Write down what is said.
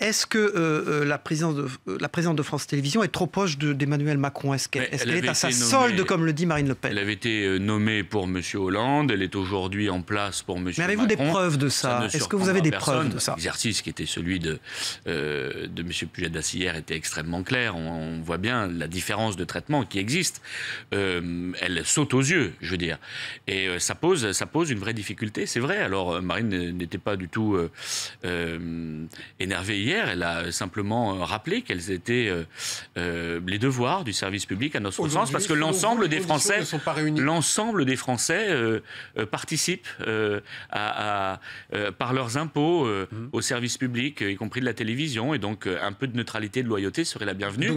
Est-ce que euh, euh, la, de, euh, la présidente de France Télévisions est trop proche d'Emmanuel Macron Est-ce qu'elle est, à sa solde, comme le dit Marine Le Pen Elle avait été nommée pour M. Hollande, elle est aujourd'hui en place pour M. Macron. Mais avez-vous des preuves de ça, Est-ce que vous avez des preuves de ça L'exercice qui était celui de, de M. Pujadas était extrêmement clair. On, voit bien la différence de traitement qui existe. elle saute aux yeux, je veux dire. Et ça, pose, ça pose une vraie difficulté, c'est vrai. Alors, Marine n'était pas du tout énervée hier elle a euh, simplement euh, rappelé quels étaient euh, les devoirs du service public à notre sens, parce que l'ensemble des Français, l'ensemble des Français participent à, par leurs impôts mmh. au service public, y compris de la télévision, et donc un peu de neutralité, de loyauté serait la bienvenue.